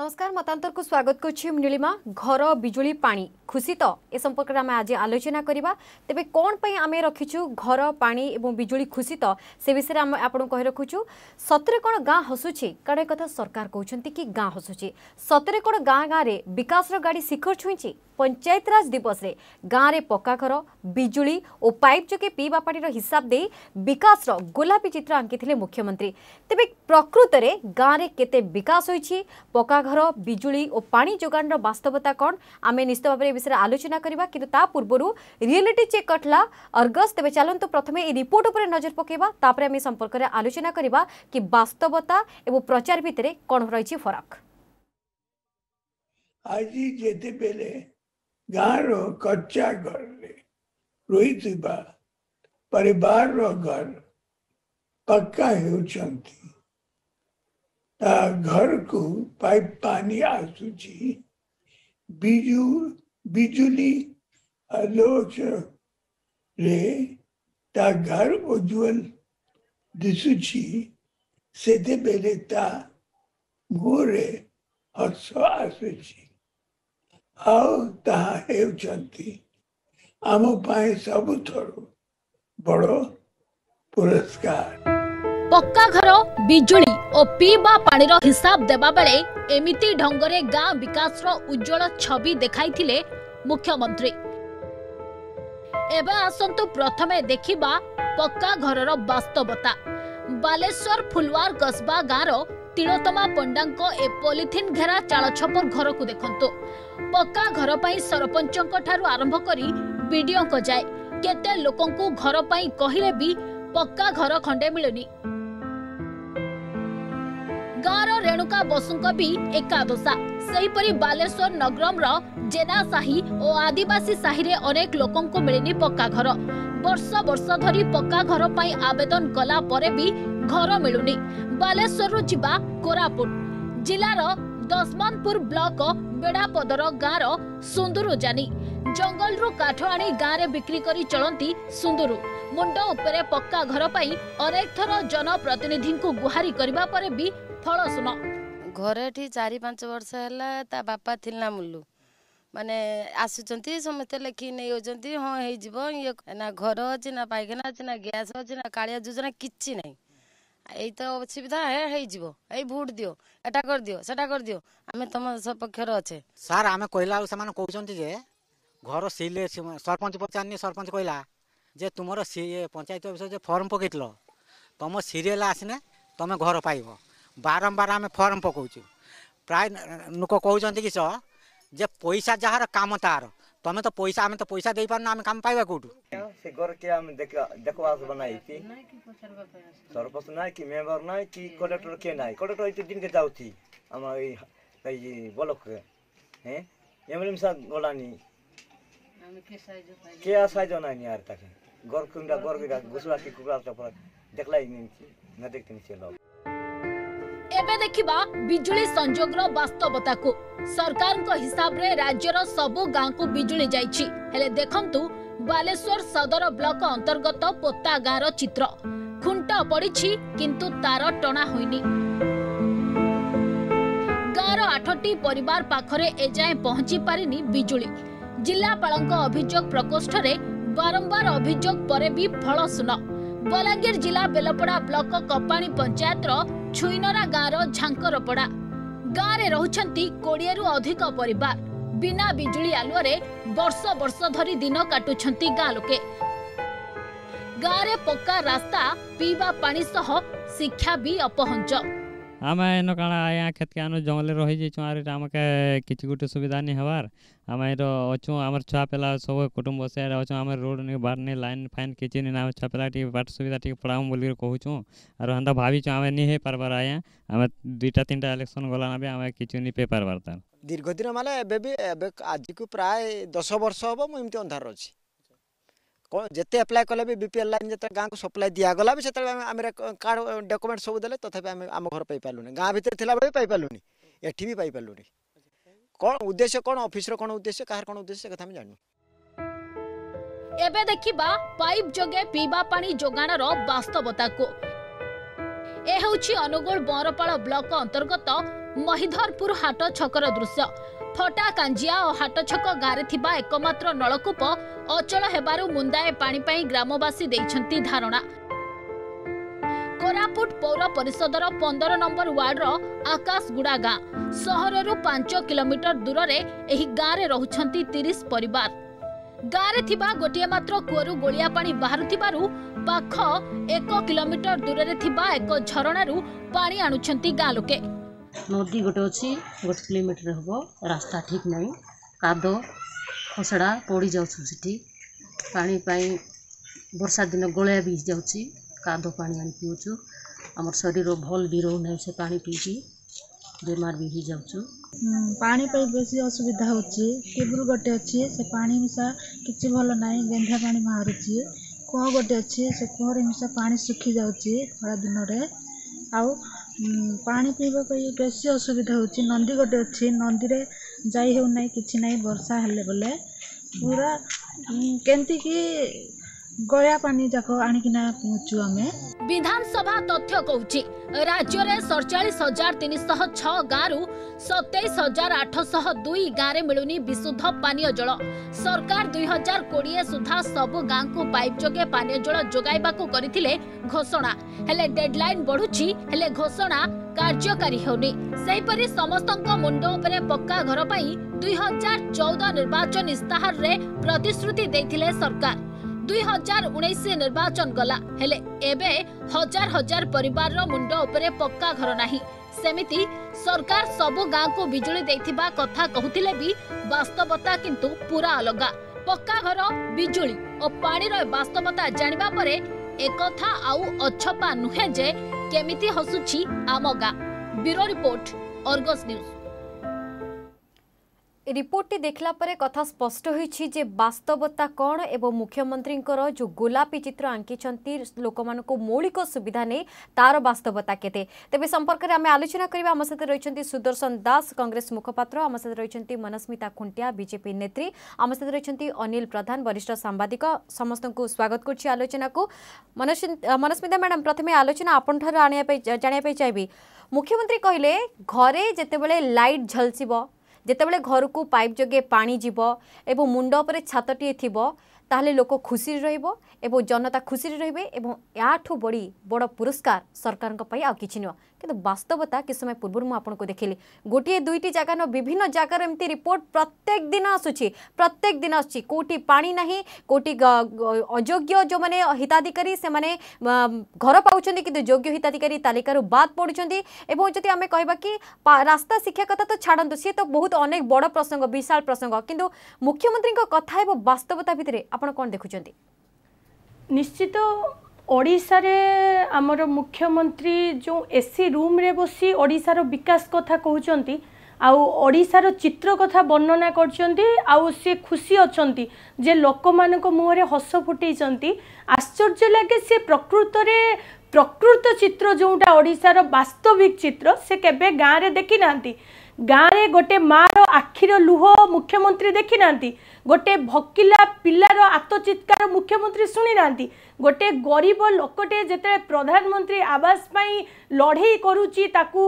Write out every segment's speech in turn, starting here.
নমস্কার মতান্তরকু স্বাগত করছি নীলিমা ঘর বিজুলি পানি খুশি তো এ সম্পর্কে আমি আজ আলোচনা করা তবে কোণ পাই আমি রক্ষিছু ঘর পানি এবং বিজুলি খুশি তো সে বিষয়ে আমি আপনার কহি রাখুছু সতরে কোণ গাঁ হসুছি কারণ এ কথা সরকার কৌন কি গাঁ হসুছি সতরে কোণ গাঁ গাঁরে বিকাশর গাড়ি শিখর ছুঁইছি পঞ্চায়েতরাজ দিবসে গাঁরে পকা ঘর বিজুলি ও পাইপ যোগে পিবা পানির হিসাব দিয়ে বিকাশর গোলাপী চিত্র আঙ্কি মুখ্যমন্ত্রী তবে প্রকৃতরে গাঁরে কেতে বিকাশ হয়েছে পকা ପକ୍କାଘର ବିଜୁଳି ଓ ପାଣି ଯୋଗାଣର ବାସ୍ତବତା କ'ଣ ଆମେ ନିଶ୍ଚିତ ଭାବରେ ଏ ବିଷୟରେ ଆଲୋଚନା କରିବା କିନ୍ତୁ ତା ପୂର୍ବରୁ ରିଏଲିଟି ଚେକ୍ କରିଥିଲା ଅର୍ଗସ୍ ତେବେ ଚାଲନ୍ତୁ ପ୍ରଥମେ ଏ ରିପୋର୍ଟ ଉପରେ ନଜର ପକାଇବା ତାପରେ ଆମେ ଏ ସମ୍ପର୍କରେ ଆଲୋଚନା କରିବା କି ବାସ୍ତବତା ଏବଂ ପ୍ରଚାର ଭିତରେ କ'ଣ ରହିଛି ଫରକ ଆଜି ଯେତେବେଳେ ଗାଁର କଚ୍ଚା ଘରରେ ରହିଥିବା ପରିବାରର ଘର ପକ୍କା ହେଉଛନ୍ତି घर को પાઇપ પાણી આસુચી બીજું બીજુલી આલોક રે તા ઘર ઉજ્જવલ દિસુચી સેતે બેલે તા મોરે હર્ષ આସୁଛି ଆଉ ତାହା ହେଉଛନ୍ତି ଆମ ପାଇଁ ସବୁଠାରୁ ବଡ଼ ପୁରସ୍କାର ପକ୍କା ଘର ବିଜୁଳି ଓ ପିଇବା ପାଣିର ହିସାବ ଦେବା ବେଳେ ଏମିତି ଢଙ୍ଗରେ ଗାଁ ବିକାଶର ଉଜ୍ଜଳ ଛବି ଦେଖାଇଥିଲେ ମୁଖ୍ୟମନ୍ତ୍ରୀ ଏବେ ଆସନ୍ତୁ ପ୍ରଥମେ ଦେଖିବା ପକ୍କା ଘରର ବାସ୍ତବତା ବାଲେଶ୍ୱର ଫୁଲୱାର କସବା ଗାଁର ତିଳୋତ୍ତମା ପଣ୍ଡାଙ୍କ ଏ ପଲିଥିନ୍ ଘେରା ଚାଳଛପର ଘରକୁ ଦେଖନ୍ତୁ ପକ୍କା ଘର ପାଇଁ ସରପଞ୍ଚଙ୍କ ଠାରୁ ଆରମ୍ଭ କରି ବିଡିଓଙ୍କ ଯାଏ କେତେ ଲୋକଙ୍କୁ ଘର ପାଇଁ କହିଲେ ବି ପକ୍କା ଘର ଖଣ୍ଡେ ମିଳୁନି ରେଣୁକା ବସୁଙ୍କ ବି ଏକାଦଶା ସେହିପରି ବାଲେଶ୍ୱର ନଗରମର ଜେନା ସାହି ଓ ଆଦିବାସୀ ସାହିରେ ଅନେକ ଲୋକଙ୍କୁ ମିଳିନି ପକ୍କା ଘର ବର୍ଷ ବର୍ଷ ଧରି ପକ୍କା ଘର ପାଇଁ ଆବେଦନ କଲା ପରେ ବି ଘର ମିଳୁନି ବାଲେଶ୍ୱରରୁ ଯିବା କୋରାପୁଟ ଜିଲ୍ଲାର ଦଶମନ୍ତପୁର ବ୍ଲକ ବେଡ଼ାପଦର ଗାଁର ସୁନ୍ଦୁରୁ ଜାନି ଜଙ୍ଗଲରୁ କାଠ ଆଣି ଗାଁରେ ବିକ୍ରି କରି ଚଳନ୍ତି ସୁନ୍ଦୁରୁ ମୁଣ୍ଡ ଉପରେ ପକ୍କା ଘର ପାଇଁ ଅନେକ ଥର ଜନପ୍ରତିନିଧିଙ୍କୁ ଗୁହାରି କରିବା ପରେ ବି ଫଳ ଶୁଣ ଘରେ ଏଠି ଚାରି ପାଞ୍ଚ ବର୍ଷ ହେଲା ତା ବାପା ଥିଲା ମୁଲୁ ମାନେ ଆସୁଛନ୍ତି ସମସ୍ତେ ଲେଖିକି ନେଇଯାଉଛନ୍ତି ହଁ ହେଇଯିବ ଇଏ ନା ଘର ଅଛି ନା ପାଇଖାନା ଅଛି ନା ଗ୍ୟାସ୍ ଅଛି ନା କାଳିଆ ଯୋଜନା କିଛି ନାହିଁ ଏଇ ତ ଅସୁବିଧା ହେ ହେଇଯିବ ଏଇ ଭୋଟ ଦିଅ ଏଟା କରିଦିଅ ସେଟା କରିଦିଅ ଆମେ ତମ ସପକ୍ଷରେ ଅଛେ ସାର୍ ଆମେ କହିଲା ବେଳକୁ ସେମାନେ କହୁଛନ୍ତି ଯେ ଘର ସିଲେ ସରପଞ୍ଚ ପଚାରିନି ସରପଞ୍ଚ କହିଲା ଯେ ତୁମର ପଞ୍ଚାୟତ ଅଫିସର ଯେ ଫର୍ମ ପକେଇଥିଲ ତମ ସିରିଏଲ୍ ଆସିନେ ତମେ ଘର ପାଇବ ବାରମ୍ବାର ଆମେ ଫର୍ମ ପକାଉଛୁ ପ୍ରାୟ ଲୋକ କହୁଛନ୍ତି କି ସହ ଯେ ପଇସା ଯାହାର କାମ ତାହାର ତମେ ତ ପଇସା ଆମେ ତ ପଇସା ଦେଇପାରୁନା ଆମେ କାମ ପାଇବା କୋଉଠୁ ସେ ଘରଟି ଆମେ ଦେଖବା ବନାଇଛି ସରପଞ୍ଚ ନାହିଁ କି ମେମ୍ବର ନାହିଁ କି କଲେକ୍ଟର କିଏ ନାହିଁ କଲେକ୍ଟର ଏତେ ଦିନକେ ଯାଉଛି ଆମ ଏଇ ବ୍ଲକରେ ହେଁ ଏମ୍ଏଲ୍ଏ ସାର୍ ଗଲାନି କିଏ ସାହାଯ୍ୟ ନାହିଁ ୟାର ତାକେ घर कुंडा घर कुंडा घुसवा की कुकड़ा देखला ही नहीं ना देखते नहीं चलो ଏବେ ଦେଖିବା ବିଜୁଳି ସଂଯୋଗର ବାସ୍ତବତାକୁ ସରକାରଙ୍କ ହିସାବରେ ରାଜ୍ୟର ସବୁ ଗାଁକୁ ବିଜୁଳି ଯାଇଛି ହେଲେ ଦେଖନ୍ତୁ ବାଲେଶ୍ୱର ସଦର ବ୍ଲକ ଅନ୍ତର୍ଗତ ପୋତା ଗାଁର ଚିତ୍ର ଖୁଣ୍ଟ ପଡିଛି କିନ୍ତୁ ତାର ଟଣା ହୋଇନି ଗାଁର ଆଠଟି ପରିବାର ପାଖରେ ଏଯାଏଁ ପହଞ୍ଚି ପାରିନି ବିଜୁଳି ଜିଲ୍ଲାପାଳଙ୍କ ଅଭିଯୋଗ ପ୍ରକୋଷ୍ଠରେ ବାରମ୍ବାର ଅଭିଯୋଗ ପରେ ବି ଫଳ ଶୁଣ ବଲାଙ୍ଗୀର ଜିଲ୍ଲା ବେଲପଡ଼ା ବ୍ଲକ କପାଣି ପଞ୍ଚାୟତର ଛୁଇନରା ଗାଁର ଝାଙ୍କରପଡ଼ା ଗାଁରେ ରହୁଛନ୍ତି କୋଡ଼ିଏରୁ ଅଧିକ ପରିବାର ବିନା ବିଜୁଳି ଆଲୁଅରେ ବର୍ଷ ବର୍ଷ ଧରି ଦିନ କାଟୁଛନ୍ତି ଗାଁ ଲୋକେ ଗାଁରେ ପକ୍କା ରାସ୍ତା ପିଇବା ପାଣି ସହ ଶିକ୍ଷା ବି ଅପହଞ୍ଚ आम एन काण आया खेत के आनु जंगल रही जाइ आर के किसी गोटे सुविधा नहीं हबार आम ये अछुं आम छुआ पे सब कुटुंब बस आर रोड नहीं बाहर नहीं लाइन फाइन किसी नहीं आम छुआ पे बाट सुविधा टी पड़ाऊं बोली कहूछुं आर हंदा भाविछुं आम नहीं हे पारबार आया आम दुईटा टाइम इलेक्शन गला भी आम कि नहीं पे पार्बार दीर्घ दिन मैं आज को प्राय दस वर्ष हम मु अंधार अच्छी ଯେତେ ଆପ୍ଲାଏ କଲେ ବି ବିପିଏଲ୍ ଲାଇନ୍ ଯେତେବେଳେ ଗାଁକୁ ସପ୍ଲାଏ ଦିଆଗଲା ବି ସେତେବେଳେ ଆମେ କାର୍ଡ ଡକୁମେଣ୍ଟ ସବୁ ଦେଲେ ତଥାପି ଆମେ ଆମ ଘର ପାଇପାରିଲୁନି ଗାଁ ଭିତରେ ଥିଲାବେଳେ ବି ପାଇପାରିଲୁନି ଏଠି ବି ପାଇପାରିଲୁନି କଣ ଉଦ୍ଦେଶ୍ୟ କଣ ଅଫିସର କଣ ଉଦ୍ଦେଶ୍ୟ କାହାର କଣ ଉଦ୍ଦେଶ୍ୟ କଥା ଆମେ ଜାଣିନୁ ଏବେ ଦେଖିବା ପାଇପ୍ ଯୋଗେ ପିଇବା ପାଣି ଯୋଗାଣର ବାସ୍ତବତାକୁ ଏ ହେଉଛି ଅନୁଗୁଳ ବରପାଳ ବ୍ଲକ ଅନ୍ତର୍ଗତ ମହିଧରପୁର ହାଟ ଛକର ଦୃଶ୍ୟ ଫଟା କାଞ୍ଜିଆ ଓ ହାଟଛକ ଗାଁରେ ଥିବା ଏକମାତ୍ର ନଳକୂପ ଅଚଳ ହେବାରୁ ମୁନ୍ଦାଏ ପାଣି ପାଇଁ ଗ୍ରାମବାସୀ ଦେଇଛନ୍ତି ଧାରଣା କୋରାପୁଟ ପୌର ପରିଷଦର ପନ୍ଦର ନମ୍ବର ୱାର୍ଡର ଆକାଶଗୁଡ଼ା ଗାଁ ସହରରୁ ପାଞ୍ଚ କିଲୋମିଟର ଦୂରରେ ଏହି ଗାଁରେ ରହୁଛନ୍ତି ତିରିଶ ପରିବାର ଗାଁରେ ଥିବା ଗୋଟିଏ ମାତ୍ର କୂଅରୁ ଗୋଳିଆ ପାଣି ବାହାରୁଥିବାରୁ ପାଖ ଏକ କିଲୋମିଟର ଦୂରରେ ଥିବା ଏକ ଝରଣାରୁ ପାଣି ଆଣୁଛନ୍ତି ଗାଁ ଲୋକେ नदी गोटे अच्छी गोटे किलोमीटर हम रास्ता ठीक ना काद खसड़ा पड़ जाऊपाई बर्षा दिन गोया भी जाऊँगी काद पा आऊँ आम शरीर भल भी रोना से पा पी बेमार भी जाऊ पापाई बस असुविधा होबुल गोटे अच्छे से पा मिसा कि भल ना गेधा पा बाहर कू गोटे अच्छे से कूहरे मिसा पा सुखी जा खरा पाने पीवा कोई बेसी असुविधा होची नंदी गटे अछि नंदी रे जाई हेउ नै किछ नै वर्षा हेले बोले पूरा केंती कि ଗୟା ପାଣି ଯାକ ଆଣିକିନା ପହଞ୍ଚୁ ଆମେ ବିଧାନସଭା ତଥ୍ୟ କହୁଛି ରାଜ୍ୟରେ ସଡ଼ଚାଳିଶ ହଜାର ତିନିଶହ ଛଅ ଗାଁରୁ ସତେଇଶ ହଜାର ଆଠଶହ ଦୁଇ ଗାଁରେ ମିଳୁନି ବିଶୁଦ୍ଧ ପାନୀୟ ଜଳ ସରକାର ଦୁଇ ହଜାର କୋଡ଼ିଏ ସୁଦ୍ଧା ସବୁ ଗାଁକୁ ପାଇପ୍ ଯୋଗେ ପାନୀୟ ଜଳ ଯୋଗାଇବାକୁ କରିଥିଲେ ଘୋଷଣା ହେଲେ ଡେଡ୍ଲାଇନ୍ ବଢ଼ୁଛି ହେଲେ ଘୋଷଣା କାର୍ଯ୍ୟକାରୀ ହେଉନି ସେହିପରି ସମସ୍ତଙ୍କ ମୁଣ୍ଡ ଉପରେ ପକ୍କା ଘର ପାଇଁ ଦୁଇ ହଜାର ଚଉଦ ନିର୍ବାଚନ ଇସ୍ତାହାରରେ ପ୍ରତିଶ୍ରୁତି ଦେଇଥିଲେ ସରକାର 2019 निर्वाचन गला हेले एबे हजार हजार परिवार रो पक्का घर नाही सेमिति सरकार सब गांव को बिजुली देथिबा कथा कहुतिले भी वास्तवता किंतु पूरा अलगा पक्का घर बिजुली ओ पानी रो वास्तवता जानबा परे एक कथा आउ अछपा नुहे जे केमिति हसुची आमगा ब्यूरो रिपोर्ट अर्गस न्यूज़ ରିପୋର୍ଟଟି ଦେଖିଲା ପରେ କଥା ସ୍ପଷ୍ଟ ହୋଇଛି ଯେ ବାସ୍ତବତା କ'ଣ ଏବଂ ମୁଖ୍ୟମନ୍ତ୍ରୀଙ୍କର ଯେଉଁ ଗୋଲାପୀ ଚିତ୍ର ଆଙ୍କିଛନ୍ତି ଲୋକମାନଙ୍କୁ ମୌଳିକ ସୁବିଧା ନେଇ ତାର ବାସ୍ତବତା କେତେ ତେବେ ସମ୍ପର୍କରେ ଆମେ ଆଲୋଚନା କରିବା ଆମ ସହିତ ରହିଛନ୍ତି ସୁଦର୍ଶନ ଦାସ କଂଗ୍ରେସ ମୁଖପାତ୍ର ଆମ ସହିତ ରହିଛନ୍ତି ମନସ୍ମିତା ଖୁଣ୍ଟିଆ ବିଜେପି ନେତ୍ରୀ ଆମ ସହିତ ରହିଛନ୍ତି ଅନିଲ ପ୍ରଧାନ ବରିଷ୍ଠ ସାମ୍ବାଦିକ ସମସ୍ତଙ୍କୁ ସ୍ୱାଗତ କରୁଛି ଆଲୋଚନାକୁ ମନସ୍ମିତା ମ୍ୟାଡ଼ାମ ପ୍ରଥମେ ଆଲୋଚନା ଆପଣଙ୍କଠାରୁ ଆଣିବା ପାଇଁ ଜାଣିବା ପାଇଁ ଚାହିଁବି ମୁଖ୍ୟମନ୍ତ୍ରୀ କହିଲେ ଘରେ ଯେତେବେଳେ ଲାଇଟ୍ ଝଲସିବ যেতবে ঘরক পাইপ যোগে পা যাব এবং মুন্ড উপরে ছাতটি থাকবে তাহলে লোক খুশি রহব এবং জনতা খুশি রহবে এবং এঠু বড় বড় পুরস্কার সরকার আছে নুহ কিন্তু বাস্তবতা কিছু সময় পূর্ব মু আপনার দেখলি গোটিয়ে দুইটি জায়গা ন বিভিন্ন জায়গার এমতি রিপোর্ট প্রত্যেক দিন আসুচি প্রত্যেক দিন আসুচি কোটি পা না কোটি অযোগ্য যে হিতাধিকারী সে ঘর পাচ্ছেন কিন্তু যোগ্য হিতাধিকারী তালিকার বাদ পড়ুছেন এবং যদি আমি কহবা কি রাস্তা শিক্ষা কথা তো ছাড়ু সি তো বহুত অনেক বড় প্রসঙ্গ বিশাল প্রসঙ্গ কিন্তু মুখ্যমন্ত্রী কথা এবং বাস্তবতা ভিতরে আপনার কম দেখুম নিশ্চিত ଓଡ଼ିଶାରେ ଆମର ମୁଖ୍ୟମନ୍ତ୍ରୀ ଯେଉଁ ଏସି ରୁମ୍ରେ ବସି ଓଡ଼ିଶାର ବିକାଶ କଥା କହୁଛନ୍ତି ଆଉ ଓଡ଼ିଶାର ଚିତ୍ର କଥା ବର୍ଣ୍ଣନା କରିଛନ୍ତି ଆଉ ସିଏ ଖୁସି ଅଛନ୍ତି ଯେ ଲୋକମାନଙ୍କ ମୁହଁରେ ହସ ଫୁଟେଇଛନ୍ତି ଆଶ୍ଚର୍ଯ୍ୟ ଲାଗେ ସିଏ ପ୍ରକୃତରେ ପ୍ରକୃତ ଚିତ୍ର ଯେଉଁଟା ଓଡ଼ିଶାର ବାସ୍ତବିକ ଚିତ୍ର ସେ କେବେ ଗାଁରେ ଦେଖିନାହାନ୍ତି ଗାଁରେ ଗୋଟେ ମାଆର ଆଖିର ଲୁହ ମୁଖ୍ୟମନ୍ତ୍ରୀ ଦେଖିନାହାନ୍ତି ଗୋଟେ ଭକିଲା ପିଲାର ଆତ୍ମଚିତ୍କାର ମୁଖ୍ୟମନ୍ତ୍ରୀ ଶୁଣିନାହାନ୍ତି ଗୋଟେ ଗରିବ ଲୋକଟେ ଯେତେବେଳେ ପ୍ରଧାନମନ୍ତ୍ରୀ ଆବାସ ପାଇଁ ଲଢ଼େଇ କରୁଛି ତାକୁ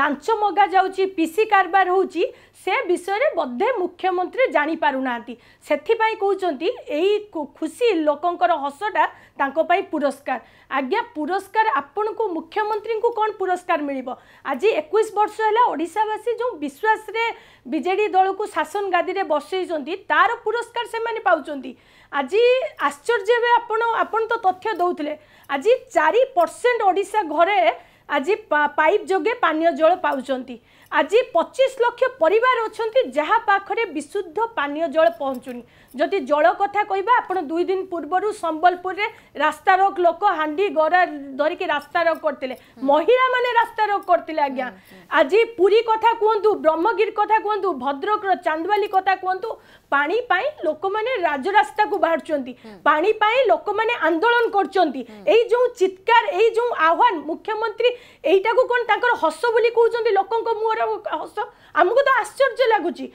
ଲାଞ୍ଚ ମଗାଯାଉଛି ପିସି କାରବାର ହେଉଛି ସେ ବିଷୟରେ ବୋଧେ ମୁଖ୍ୟମନ୍ତ୍ରୀ ଜାଣିପାରୁନାହାନ୍ତି ସେଥିପାଇଁ କହୁଛନ୍ତି ଏଇ ଖୁସି ଲୋକଙ୍କର ହସଟା ତାଙ୍କ ପାଇଁ ପୁରସ୍କାର ଆଜ୍ଞା ପୁରସ୍କାର ଆପଣଙ୍କୁ ମୁଖ୍ୟମନ୍ତ୍ରୀଙ୍କୁ କ'ଣ ପୁରସ୍କାର ମିଳିବ ଆଜି ଏକୋଇଶ ବର୍ଷ ହେଲା ଓଡ଼ିଶାବାସୀ ଯେଉଁ ବିଶ୍ୱାସରେ ବିଜେଡ଼ି ଦଳକୁ ଶାସନ ଗାଦିରେ ବସେଇଛନ୍ତି ତାର ପୁରସ୍କାର ସେମାନେ ପାଉଛନ୍ତି ଆଜି ଆଶ୍ଚର୍ଯ୍ୟ ହେବେ ଆପଣ ଆପଣ ତ ତଥ୍ୟ ଦେଉଥିଲେ ଆଜି ଚାରି ପରସେଣ୍ଟ ଓଡ଼ିଶା ଘରେ ଆଜି ପାଇପ୍ ଯୋଗେ ପାନୀୟ ଜଳ ପାଉଛନ୍ତି ଆଜି ପଚିଶ ଲକ୍ଷ ପରିବାର ଅଛନ୍ତି ଯାହା ପାଖରେ ବିଶୁଦ୍ଧ ପାନୀୟ ଜଳ ପହଞ୍ଚୁନି যদি জল কথা কহা আপনার দুই দিন পূর্বর সম্বলপুরের রোগ লোক হাঁডি গড়া ধরিকি রাস্তা রোগ করলে মহিলা মানে রাস্তা রোগ করলে আজ্ঞা আজ পুরী কথা কুহতু ব্রহ্মগির কথা কুহতু ভদ্রক চান্দওয়ালি কথা কুহতু পানি পাই লোকমানে রাজরাস্তাকু বাহুচার পানি পাই মানে আন্দোলন করছেন এই যে চিৎকার এই যে আহ্বান মুখ্যমন্ত্রী এইটা কোন তাঁর হস বলে কহুচন্তি লোক মুহর হস আমি তো আশ্চর্য লাগুচি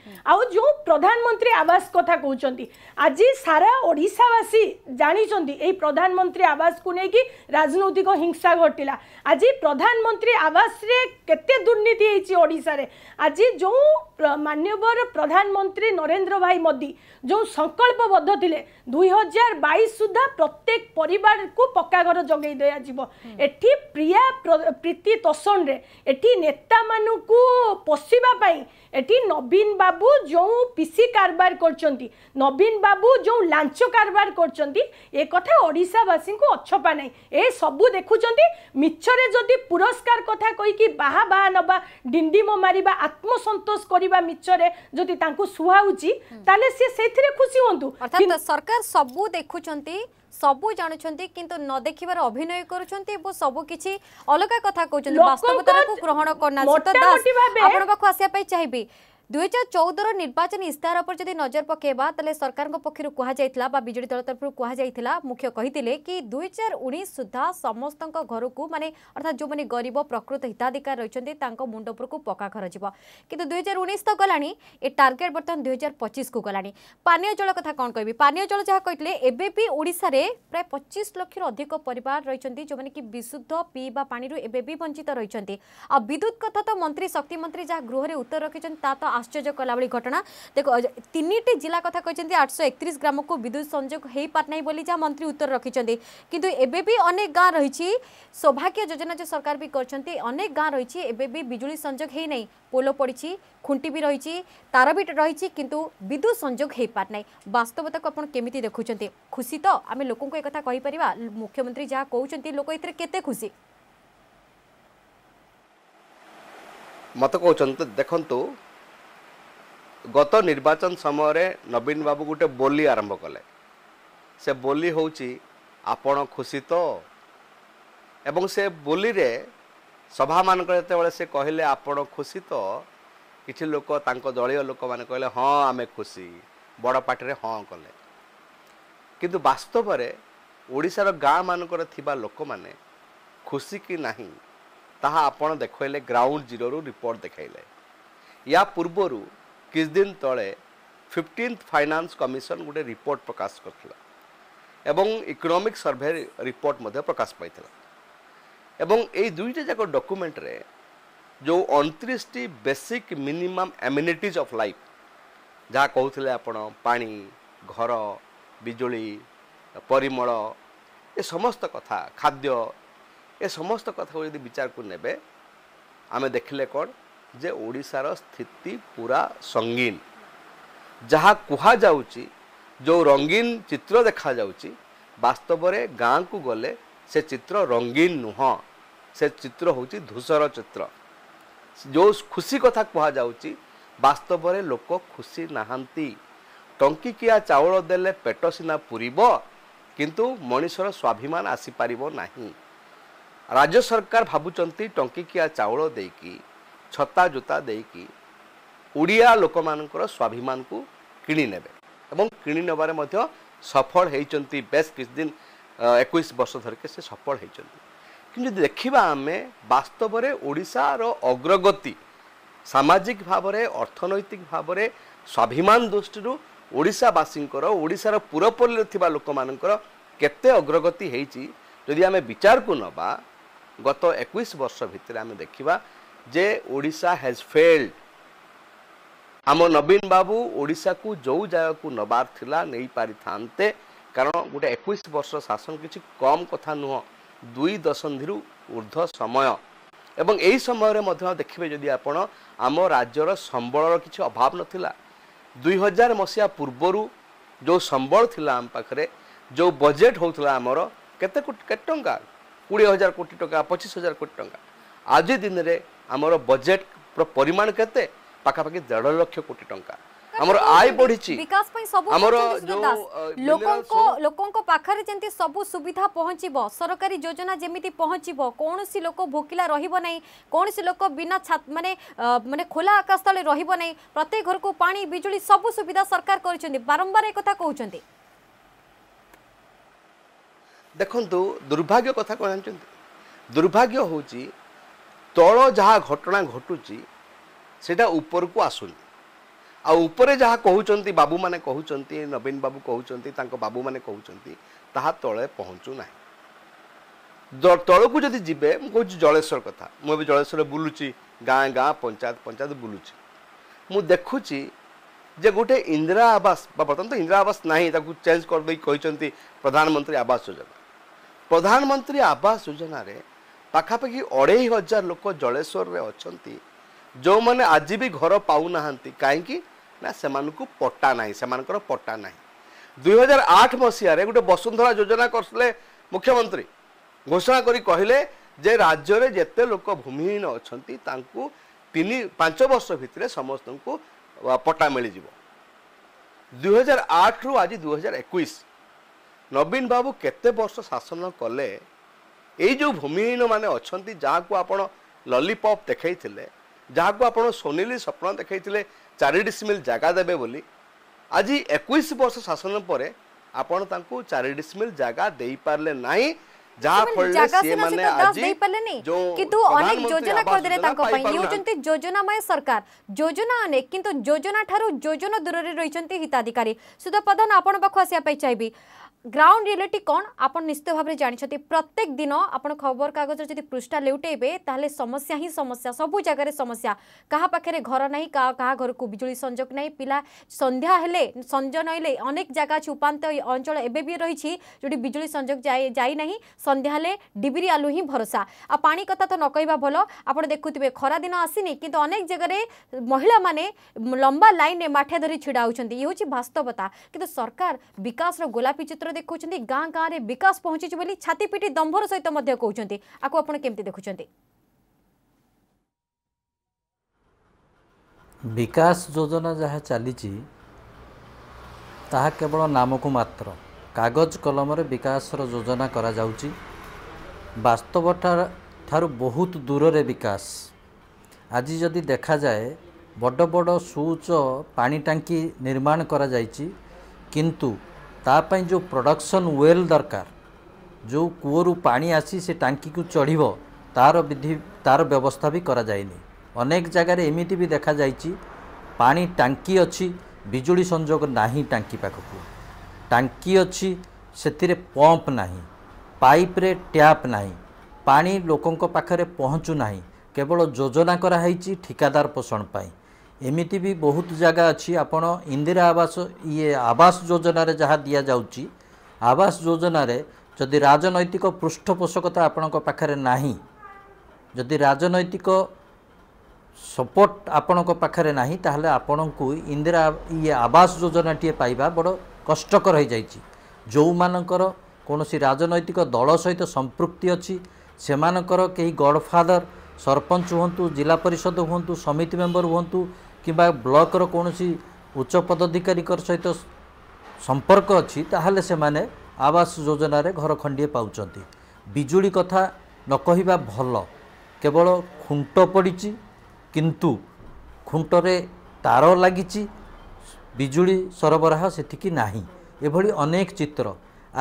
আধানমন্ত্রী আবাস কথা কহুচন্তি আজ সারা ওড়শাবাসী জাঁচান এই প্রধানমন্ত্রী আবাসকে নিয়ে রাজনৈতিক হিংসা ঘটিলা আজ প্রধানমন্ত্রী আবাসে কেতে দুর্নীতি হয়েছে ওড়শার আজ যে মানবর প্রধানমন্ত্রী নরেন্দ্র ভাই মোদি যে সংকল্পবদ্ধ লে দুই হাজার বাইশ সুদ্ধা প্রত্যেক পরিবারকু পক্কা ঘর যোগাই দিয়া এটি প্রিয়া প্রীতি তোষণে এটি নেতা মানুষ পোষা এটি নবীন বাবু যে পিসি কারবার করছেন নবীন বাবু যে লাঞ্চ কারবার করছেন এ কথা ওড়িশাবাসী অছপা নাই এ সবু দেখুম মিছরে যদি পুরস্কার কথা কইকি বাহা বাহা নবা ডিন্ডিম মারিবা আত্মসন্তোষ করা মিছরে যদি তাঁকু সুহাউছি তাহলে সে সেইথিরে খুশি হুম সরকার সবু দেখুম সবু জানুচার কিন্তু ন দেখিবার অভিনয় করছেন এবং সবু কিছু অলগা কথা কৌন বাস্তবতাকে গ্রহণ করুনা আপনার পাখ আসা চাইবি দুই হাজার চৌদর নির্বাচনী ইস্তাহার উপরে যদি নজর পকাইবা তাহলে সরকার পক্ষ কুহযাই বা বিজেডি দল তরফ কুহযাই মুখ্য কে কি দুই হাজার উনিশ সুদ্ধা সমস্ত ঘরক মানে অর্থাৎ যে গরিব প্রকৃত হিতাধিকার রয়েছেন তাঁর মুন্ড উপরক পকা ঘর যাব কিন্তু দুই হাজার উনিশ তো গলানি এ টার্গেট বর্তমান দুই হাজার পঁচিশকু গলানি পানীয় জল কথা কম কবি পানীয় জল যা কে এবে বি ওড়শার প্রায় পঁচিশ লক্ষর অধিক পরিবার রয়েছেন যে কি বিশুদ্ধ পিবা পাঁচ এবে বি বঞ্চিত রয়েছেন আ বিদ্যুৎ কথা তো মন্ত্রী শক্তিমন্ত্রী যা গৃহরে উত্তর রাখি তা তো আশ্চর্য কলাভি ঘটনা দেখ তিনটি জেলা কথা কিন্তু আটশো একত্রিশ গ্রামক বিদ্যুৎ সংযোগ হয়ে পারি না বলে যা মন্ত্রী উত্তর রাখছেন কিন্তু এবে বি অনেক গাঁ রয়েছে সৌভাগ্য যোজনা যে সরকার বি করছেন অনেক গাঁ রয়েছে এবে বি বিজুড়ি সংযোগ হয়ে নাই পোল পড়ছে খুঁটি বি রয়েছে তার বি রয়েছে কিন্তু বিদ্যুৎ সংযোগ হয়ে পারি না বাস্তবতাকে আপনার কেমিতি দেখুম খুশি তো আমি লোক একথা কইপার মুখ্যমন্ত্রী যা কৌন লোক এতে কেতে খুশি মতো কৌন দেখুন ଗତ ନିର୍ବାଚନ ସମୟରେ ନବୀନ ବାବୁ ଗୋଟେ ବୋଲି ଆରମ୍ଭ କଲେ ସେ ବୋଲି ହେଉଛି ଆପଣ ଖୁସି ତ ଏବଂ ସେ ବୋଲିରେ ସଭାମାନଙ୍କରେ ଯେତେବେଳେ ସେ କହିଲେ ଆପଣ ଖୁସି ତ କିଛି ଲୋକ ତାଙ୍କ ଦଳୀୟ ଲୋକମାନେ କହିଲେ ହଁ ଆମେ ଖୁସି ବଡ଼ ପାଟିରେ ହଁ କଲେ କିନ୍ତୁ ବାସ୍ତବରେ ଓଡ଼ିଶାର ଗାଁମାନଙ୍କରେ ଥିବା ଲୋକମାନେ ଖୁସି କି ନାହିଁ ତାହା ଆପଣ ଦେଖାଇଲେ ଗ୍ରାଉଣ୍ଡ ଜିରୋରୁ ରିପୋର୍ଟ ଦେଖାଇଲେ ୟା ପୂର୍ବରୁ କିଛି ଦିନ ତଳେ ଫିଫ୍ଟିନ୍ଥ ଫାଇନାନ୍ସ କମିଶନ ଗୋଟେ ରିପୋର୍ଟ ପ୍ରକାଶ କରିଥିଲା ଏବଂ ଇକୋନୋମିକ୍ ସର୍ଭେ ରିପୋର୍ଟ ମଧ୍ୟ ପ୍ରକାଶ ପାଇଥିଲା ଏବଂ ଏଇ ଦୁଇଟା ଯାକ ଡକୁମେଣ୍ଟରେ ଯେଉଁ ଅଣତିରିଶଟି basic minimum amenities of life ଯାହା କହୁଥିଲେ ଆପଣ ପାଣି ଘର ବିଜୁଳି ପରିମଳ ଏ ସମସ୍ତ କଥା ଖାଦ୍ୟ ଏ ସମସ୍ତ କଥାକୁ ଯଦି ବିଚାରକୁ ନେବେ ଆମେ ଦେଖିଲେ କ'ଣ ଯେ ଓଡ଼ିଶାର ସ୍ଥିତି ପୁରା ସଙ୍ଗୀନ ଯାହା କୁହାଯାଉଛି ଯେଉଁ ରଙ୍ଗୀନ ଚିତ୍ର ଦେଖାଯାଉଛି ବାସ୍ତବରେ ଗାଁକୁ ଗଲେ ସେ ଚିତ୍ର ରଙ୍ଗୀନ ନୁହଁ ସେ ଚିତ୍ର ହେଉଛି ଧୂସର ଚିତ୍ର ଯେଉଁ ଖୁସି କଥା କୁହାଯାଉଛି ବାସ୍ତବରେ ଲୋକ ଖୁସି ନାହାନ୍ତି ଟଙ୍କିକିଆ ଚାଉଳ ଦେଲେ ପେଟ ସିନା ପୁରିବ କିନ୍ତୁ ମଣିଷର ସ୍ୱାଭିମାନ ଆସିପାରିବ ନାହିଁ ରାଜ୍ୟ ସରକାର ଭାବୁଛନ୍ତି ଟଙ୍କିକିଆ ଚାଉଳ ଦେଇକି ଛତା ଜୋତା ଦେଇକି ଓଡ଼ିଆ ଲୋକମାନଙ୍କର ସ୍ୱାଭିମାନକୁ କିଣିନେବେ ଏବଂ କିଣିନେବାରେ ମଧ୍ୟ ସଫଳ ହେଇଛନ୍ତି ବେଶ୍ କିଛିଦିନ ଏକୋଇଶ ବର୍ଷ ଧରିକି ସେ ସଫଳ ହେଇଛନ୍ତି କିନ୍ତୁ ଯଦି ଦେଖିବା ଆମେ ବାସ୍ତବରେ ଓଡ଼ିଶାର ଅଗ୍ରଗତି ସାମାଜିକ ଭାବରେ ଅର୍ଥନୈତିକ ଭାବରେ ସ୍ୱାଭିମାନ ଦୃଷ୍ଟିରୁ ଓଡ଼ିଶାବାସୀଙ୍କର ଓଡ଼ିଶାର ପୁରପଲ୍ଲୀରେ ଥିବା ଲୋକମାନଙ୍କର କେତେ ଅଗ୍ରଗତି ହେଇଛି ଯଦି ଆମେ ବିଚାରକୁ ନେବା ଗତ ଏକୋଇଶ ବର୍ଷ ଭିତରେ ଆମେ ଦେଖିବା ଯେ ଓଡ଼ିଶା ହାଜ୍ ଫେଲ୍ଡ ଆମ ନବୀନ ବାବୁ ଓଡ଼ିଶାକୁ ଯେଉଁ ଜାଗାକୁ ନେବାର ଥିଲା ନେଇପାରିଥାନ୍ତେ କାରଣ ଗୋଟେ ଏକୋଇଶ ବର୍ଷ ଶାସନ କିଛି କମ୍ କଥା ନୁହଁ ଦୁଇ ଦଶନ୍ଧିରୁ ଉର୍ଦ୍ଧ୍ୱ ସମୟ ଏବଂ ଏହି ସମୟରେ ମଧ୍ୟ ଦେଖିବେ ଯଦି ଆପଣ ଆମ ରାଜ୍ୟର ସମ୍ବଳର କିଛି ଅଭାବ ନଥିଲା ଦୁଇହଜାର ମସିହା ପୂର୍ବରୁ ଯେଉଁ ସମ୍ବଳ ଥିଲା ଆମ ପାଖରେ ଯେଉଁ ବଜେଟ୍ ହେଉଥିଲା ଆମର କେତେ କୋଟି କେତେ ଟଙ୍କା କୋଡ଼ିଏ ହଜାର କୋଟି ଟଙ୍କା ପଚିଶ ହଜାର କୋଟି ଟଙ୍କା ଆଜି ଦିନରେ ଆମର ବଜେଟ୍ ପରିମାଣ କେତେ ପାଖାପାଖି ଦେଢ଼ ଲକ୍ଷ କୋଟି ଟଙ୍କା ଆମର ଆୟ ବଢିଛି ବିକାଶ ପାଇଁ ସବୁ ଆମର ଲୋକଙ୍କ ଲୋକଙ୍କ ପାଖରେ ଯେମିତି ସବୁ ସୁବିଧା ପହଞ୍ଚିବ ସରକାରୀ ଯୋଜନା ଯେମିତି ପହଞ୍ଚିବ କୌଣସି ଲୋକ ଭୋକିଲା ରହିବ ନାହିଁ କୌଣସି ଲୋକ ବିନା ମାନେ ମାନେ ଖୋଲା ଆକାଶ ତଳେ ରହିବ ନାହିଁ ପ୍ରତ୍ୟେକ ଘରକୁ ପାଣି ବିଜୁଳି ସବୁ ସୁବିଧା ସରକାର କରିଛନ୍ତି ବାରମ୍ବାର କଥା କହୁଛନ୍ତି ଦେଖନ୍ତୁ ଦୁର୍ଭାଗ୍ୟ କଥା କ'ଣ ଜାଣିଛନ୍ତି ଦୁର୍ଭାଗ୍ୟ ହେଉଛି ତଳ ଯାହା ଘଟଣା ଘଟୁଛି ସେଇଟା ଉପରକୁ ଆସୁନି ଆଉ ଉପରେ ଯାହା କହୁଛନ୍ତି ବାବୁମାନେ କହୁଛନ୍ତି ନବୀନ ବାବୁ କହୁଛନ୍ତି ତାଙ୍କ ବାବୁମାନେ କହୁଛନ୍ତି ତାହା ତଳେ ପହଞ୍ଚୁ ନାହିଁ ତଳକୁ ଯଦି ଯିବେ ମୁଁ କହୁଛି ଜଳେଶ୍ୱର କଥା ମୁଁ ଏବେ ଜଳେଶ୍ୱର ବୁଲୁଛି ଗାଁ ଗାଁ ପଞ୍ଚାୟତ ପଞ୍ଚାୟତ ବୁଲୁଛି ମୁଁ ଦେଖୁଛି ଯେ ଗୋଟେ ଇନ୍ଦିରା ଆବାସ ବା ବର୍ତ୍ତମାନ ତ ଇନ୍ଦିରା ଆବାସ ନାହିଁ ତାକୁ ଚେଞ୍ଜ କରିଦେଇ କହିଛନ୍ତି ପ୍ରଧାନମନ୍ତ୍ରୀ ଆବାସ ଯୋଜନା ପ୍ରଧାନମନ୍ତ୍ରୀ ଆବାସ ଯୋଜନାରେ ପାଖାପାଖି ଅଢ଼େଇ ହଜାର ଲୋକ ଜଳେଶ୍ୱରରେ ଅଛନ୍ତି ଯେଉଁମାନେ ଆଜି ବି ଘର ପାଉନାହାନ୍ତି କାହିଁକି ନା ସେମାନଙ୍କୁ ପଟ୍ଟା ନାହିଁ ସେମାନଙ୍କର ପଟ୍ଟା ନାହିଁ ଦୁଇହଜାର ଆଠ ମସିହାରେ ଗୋଟେ ବସୁନ୍ଧରା ଯୋଜନା କରିଥିଲେ ମୁଖ୍ୟମନ୍ତ୍ରୀ ଘୋଷଣା କରି କହିଲେ ଯେ ରାଜ୍ୟରେ ଯେତେ ଲୋକ ଭୂମିହୀନ ଅଛନ୍ତି ତାଙ୍କୁ ତିନି ପାଞ୍ଚ ବର୍ଷ ଭିତରେ ସମସ୍ତଙ୍କୁ ପଟ୍ଟା ମିଳିଯିବ ଦୁଇହଜାର ଆଠରୁ ଆଜି ଦୁଇହଜାର ଏକୋଇଶ ନବୀନ ବାବୁ କେତେ ବର୍ଷ ଶାସନ କଲେ ଏଇ ଯେଉଁ ଭୂମିହୀନମାନେ ଅଛନ୍ତି ଯାହାକୁ ଆପଣ ଲଲିପପ୍ ଦେଖାଇଥିଲେ ଯାହାକୁ ଆପଣ ସୋନିଲି ସ୍ୱପ୍ନ ଦେଖାଇଥିଲେ ଚାରି ଡିସିମିଲ୍ ଜାଗା ଦେବେ ବୋଲି ଆଜି ଏକୋଇଶ ବର୍ଷ ଶାସନ ପରେ ଆପଣ ତାଙ୍କୁ ଚାରି ଡିସିମିଲ୍ ଜାଗା ଦେଇପାରିଲେ ନାହିଁ কিন্তু অনেক যোজনা করে তাঙ্ক পাই নেউচন্তি যোজনাময় সরকার যোজনা অনেক কিন্তু যোজনা ঠারু যোজন দূরে রয়েছেন হিতাধিকারী সুধা প্রধান আপনার পাখ আসা চাইবি গ্রাউন্ড রিয়ালিটি কোণ আপনার নিশ্চিত ভাবে জাঁচান প্রত্যেক দিন আপনার খবরকাগজের যদি পৃষ্ঠা লেউটাইবে তাহলে সমস্যা হি সমস্যা সবু জায়গায় সমস্যা কাহা পাখে ঘর নাই কাহা ঘরক বিজুড়ি সংযোগ নাই পিলা সন্ধ্যা হলে সঞ্জ নইলে অনেক জায়গা আছে উপান্ত অঞ্চল এবে বি রয়েছে যেটি বিজুড়ি সংযোগ যাই না সন্ধ্যা হলে ডিবিরি আলু হি ভরসা আর পানি কথা তো নকইবা ভাল আপনার দেখুবে খরা দিন আসিনি কিন্তু অনেক জায়গায় মহিলা মানে লম্বা লাইনে মাঠে ধরি ছিড়া হচ্ছেন ইয়ে হচ্ছে বাস্তবতা কিন্তু সরকার বিকাশর গোলাপী চিত্র দেখুছেন গাঁ গাঁরে বিকাশ পৌঁছিছে বলে ছাতি পিটি দম্ভর সহিত কৌঁচ আকু আপনার কেমতি দেখুছেন বিকাশ যোজনা যা চালিছি তাহা কেবল নামকু মাত্র কাগজ কলমরে বিকাশর যোজনা করা যাଉଛି বাস্তবটা ଠାରୁ ବହୁତ ଦୂରରେ ବିକାଶ ଆଜି ଯଦି ଦେଖାଯାଏ ବଡ଼ ବଡ଼ ସୁଉଚ୍ଚ ପାଣି ଟାଙ୍କି ନିର୍ମାଣ କରାଯାଇଛି କିନ୍ତୁ ତାପାଇଁ ଯେଉଁ ପ୍ରଡ଼କ୍ସନ୍ ୱେଲ୍ ଦରକାର ଯେଉଁ କୂଅରୁ ପାଣି ଆସି ସେ ଟାଙ୍କିକୁ ଚଢ଼ିବ ତା'ର ବିଧି ତା'ର ବ୍ୟବସ୍ଥା ବି କରାଯାଇନି ଅନେକ ଜାଗାରେ ଏମିତି ବି ଦେଖାଯାଇଛି ପାଣି ଟାଙ୍କି ଅଛି ବିଜୁଳି ସଂଯୋଗ ନାହିଁ ଟାଙ୍କି ପାଖକୁ ଟାଙ୍କି ଅଛି ସେଥିରେ ପମ୍ପ ନାହିଁ ପାଇପ୍ରେ ଟ୍ୟାପ୍ ନାହିଁ ପାଣି ଲୋକଙ୍କ ପାଖରେ ପହଞ୍ଚୁ ନାହିଁ କେବଳ ଯୋଜନା କରାହେଇଛି ଠିକାଦାର ପୋଷଣ ପାଇଁ ଏମିତି ବି ବହୁତ ଜାଗା ଅଛି ଆପଣ ଇନ୍ଦିରା ଆବାସ ଇଏ ଆବାସ ଯୋଜନାରେ ଯାହା ଦିଆଯାଉଛି ଆବାସ ଯୋଜନାରେ ଯଦି ରାଜନୈତିକ ପୃଷ୍ଠପୋଷକତା ଆପଣଙ୍କ ପାଖରେ ନାହିଁ ଯଦି ରାଜନୈତିକ ସପୋର୍ଟ ଆପଣଙ୍କ ପାଖରେ ନାହିଁ ତାହେଲେ ଆପଣଙ୍କୁ ଇନ୍ଦିରା ଇଏ ଆବାସ ଯୋଜନାଟିଏ ପାଇବା ବଡ଼ କଷ୍ଟକର ହୋଇଯାଇଛି ଯେଉଁମାନଙ୍କର କୌଣସି ରାଜନୈତିକ ଦଳ ସହିତ ସମ୍ପୃକ୍ତି ଅଛି ସେମାନଙ୍କର କେହି ଗଡ଼ଫାଦର ସରପଞ୍ଚ ହୁଅନ୍ତୁ ଜିଲ୍ଲା ପରିଷଦ ହୁଅନ୍ତୁ ସମିତି ମେମ୍ବର ହୁଅନ୍ତୁ କିମ୍ବା ବ୍ଲକର କୌଣସି ଉଚ୍ଚ ପଦାଧିକାରୀଙ୍କ ସହିତ ସମ୍ପର୍କ ଅଛି ତାହେଲେ ସେମାନେ ଆବାସ ଯୋଜନାରେ ଘର ଖଣ୍ଡିଏ ପାଉଛନ୍ତି ବିଜୁଳି କଥା ନ କହିବା ଭଲ କେବଳ ଖୁଣ୍ଟ ପଡ଼ିଛି କିନ୍ତୁ ଖୁଣ୍ଟରେ ତାର ଲାଗିଛି ବିଜୁଳି ସରବରାହ ସେଠିକି ନାହିଁ ଏଭଳି ଅନେକ ଚିତ୍ର